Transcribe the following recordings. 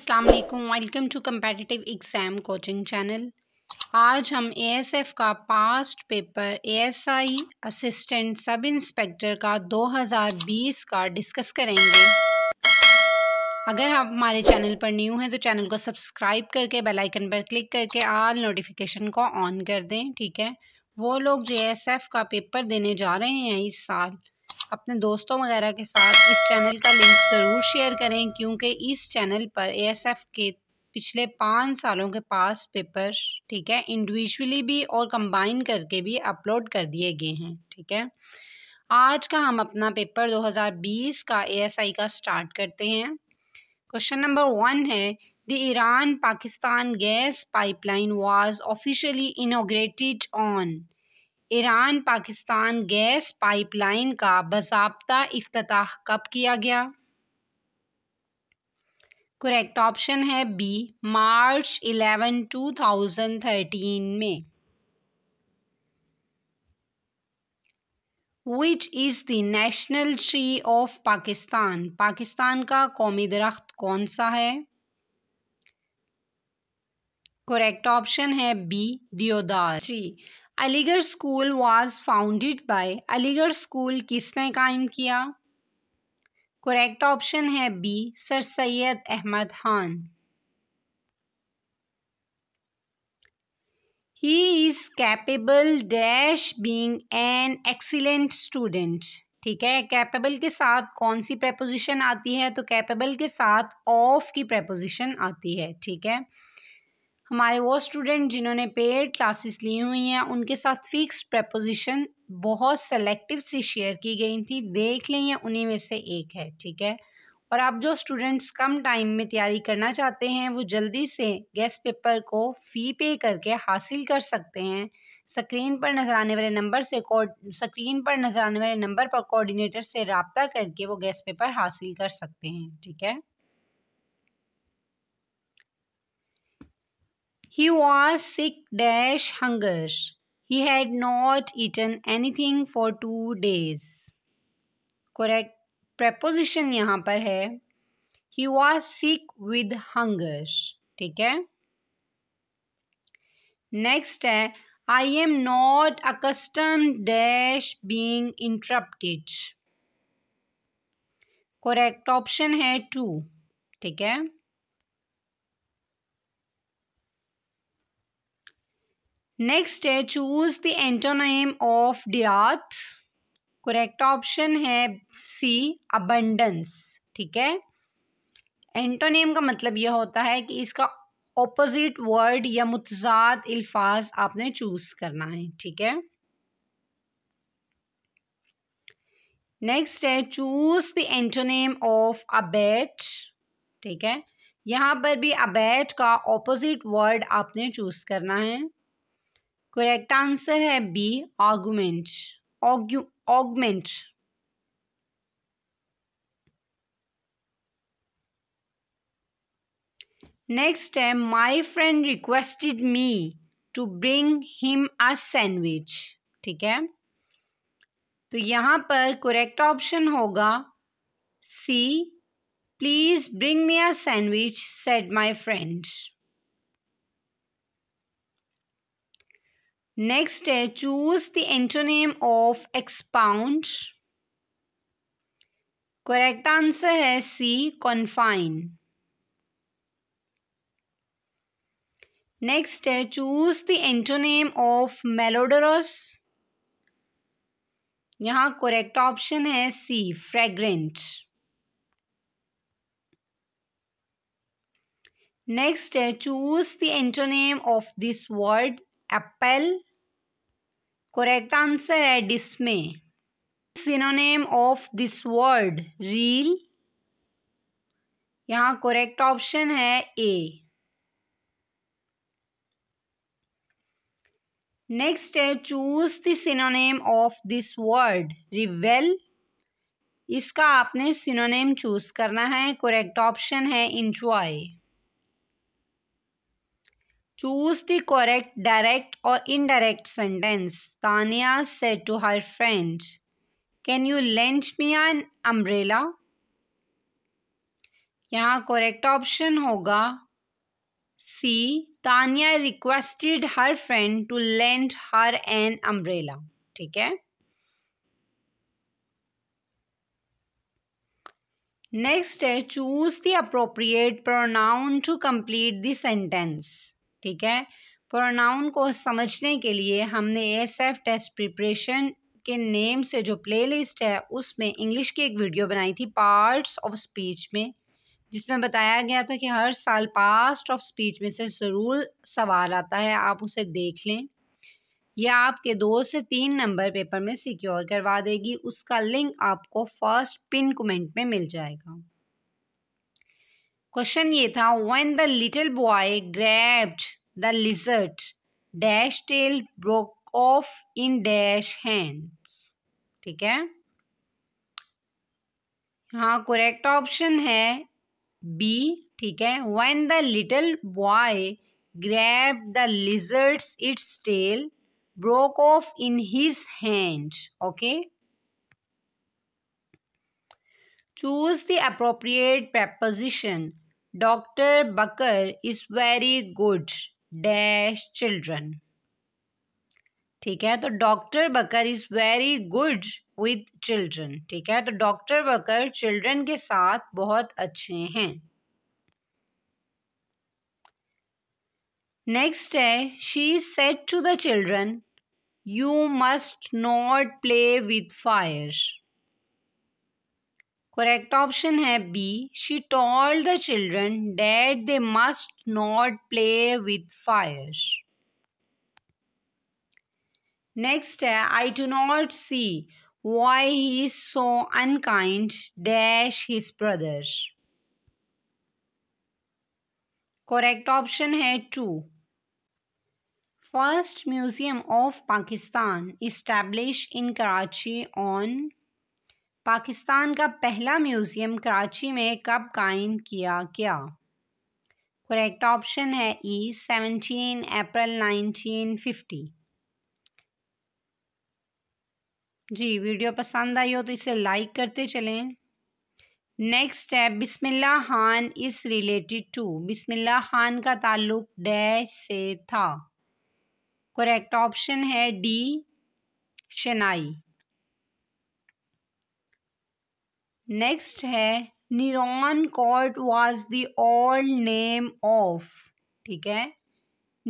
अस्सलाम वालेकुम welcome to competitive exam coaching channel आज हम एएसएफ का past paper ASI assistant sub inspector का 2020 का डिस्कस करेंगे अगर आप हमारे चैनल पर न्यू हैं तो चैनल को सब्सक्राइब करके बेल आइकन पर क्लिक करके आल नोटिफिकेशन को ऑन कर दें ठीक है वो लोग जे का पेपर देने जा रहे हैं इस साल अपने दोस्तों वगैरह के साथ इस चैनल का लिंक ज़रूर शेयर करें क्योंकि इस चैनल पर एएसएफ के पिछले पाँच सालों के पास पेपर ठीक है इंडिविजुअली भी और कंबाइन करके भी अपलोड कर दिए गए हैं ठीक है आज का हम अपना पेपर 2020 का एएसआई का स्टार्ट करते हैं क्वेश्चन नंबर वन है the Iran Pakistan gas pipeline was officially inaugurated on Iran Pakistan gas pipeline का बाबा अफ्ताह कब किया गया करेक्ट ऑप्शन है बी मार्च 11 2013 में which is the national tree of Pakistan Pakistan का कौमी दरख्त कौन सा है करेक्ट ऑप्शन है बी दियोदार जी Aligarh school was founded by Aligarh school किसने कायम किया करेक्ट ऑप्शन है B sir Syed Ahmad Khan he is capable dash being an excellent student ठीक है कैपेबल के साथ कौन सी प्रपोजिशन आती है तो कैपेबल के साथ ऑफ की प्रपोजिशन आती है ठीक है हमारे वो स्टूडेंट जिन्होंने पेड क्लासेस ली हुई हैं उनके साथ फिक्स प्रपोजिशन बहुत सेलेक्टिव सी शेयर की गई थी देख लें उन्हीं में से एक है ठीक है और आप जो स्टूडेंट्स कम टाइम में तैयारी करना चाहते हैं वो जल्दी से गेस्ट पेपर को फ़ी पे करके हासिल कर सकते हैं स्क्रीन पर नज़र आने वाले नंबर से स्क्रीन पर नज़र आने वाले नंबर पर कोऑर्डिनेटर से रबता करके वो गेस्ट पेपर हासिल कर सकते हैं ठीक है He was sick dash hunger. He had not eaten anything for two days. correct preposition yahan par hai he was sick with hunger theek hai next hai i am not accustomed dash being interrupted correct option hai 2 ठीक है next uh, है choose the antonym of dearth correct option है C abundance ठीक है antonym का मतलब यह होता है कि इसका ऑपोजिट वर्ड या मुतजाद अल्फाज आपने चूज करना है ठीक है नेक्स्ट है choose the antonym of abate ठीक है यहाँ पर भी अबैट का ऑपोजिट वर्ड आपने चूज करना है करेक्ट आंसर है बी आर्गूमेंट ऑगमेंट नेक्स्ट है my friend requested me to bring him a sandwich ठीक है तो यहां पर करेक्ट ऑप्शन होगा C please bring me a sandwich said my friends Next, uh, choose the antonym of expound. Correct answer is C. Confine. Next, uh, choose the antonym of malodorous. Yaha correct option is C. Fragrant. Next, uh, choose the antonym of this word, apple. Correct answer है dismay synonym of this word real यहाँ correct option है A next है choose the synonym of this word reveal इसका आपने synonym choose करना है correct option है enjoy choose the correct direct और indirect sentence Tania says to her friend can you lend me an umbrella यहाँ correct option होगा C Tania requested her friend to lend her an umbrella ठीक है next है choose the appropriate pronoun to complete sentence ठीक है pronoun को समझने के लिए हमने एस एफ टेस्ट प्रिपरेशन के नेम से जो प्लेलिस्ट है उसमें इंग्लिश की एक वीडियो बनाई थी पार्ट्स ऑफ स्पीच में जिसमें बताया गया था कि हर साल पास्ट ऑफ स्पीच में से ज़रूर सवाल आता है आप उसे देख लें यह आपके दो से तीन नंबर पेपर में सिक्योर करवा देगी उसका लिंक आपको फर्स्ट पिन कमेंट में मिल जाएगा क्वेश्चन ये था when the little boy grabbed the lizard dash tail broke off in dash hands ठीक है हाँ करेक्ट ऑप्शन है बी ठीक है when the little boy grab the lizard its tail broke off in his hand okay choose the appropriate preposition doctor Baker is very good dash children ठीक है तो doctor Baker is very good with children ठीक है तो doctor बकर children के साथ बहुत अच्छे हैं नेक्स्ट है she said to the children you must not play with fire Correct option B. She told the children that they must not play with fire. Next I do not see why he is so unkind dash his brother. Correct option है 2. First Museum of Pakistan established in Karachi on Pakistan का पहला museum Karachi में कब कायम किया गया correct option है E seventeen April nineteen fifty जी वीडियो पसंद आई हो तो इसे लाइक करते चलें नेक्स्ट है बिस्मिल्ला खान इस रिलेटेड टू बिस्मिल्ला खान का ताल्लुक डैश से था करेक्ट ऑप्शन है डी शनाई नेक्स्ट है Nerun Kot was the old name of ठीक है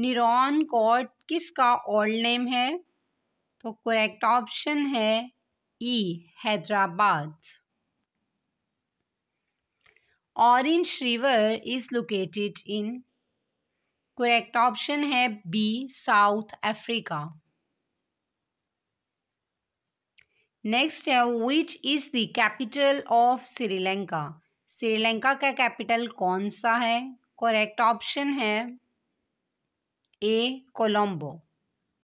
निरॉन कॉर्ड किसका ओल्ड नेम है तो करेक्ट ऑप्शन है E e, Hyderabad orange river is located in correct option है बी साउथ अफ्रीका नेक्स्ट है which is the capital of Sri Lanka Sri Lanka का कैपिटल कौन सा है करेक्ट ऑप्शन है ए कोलंबो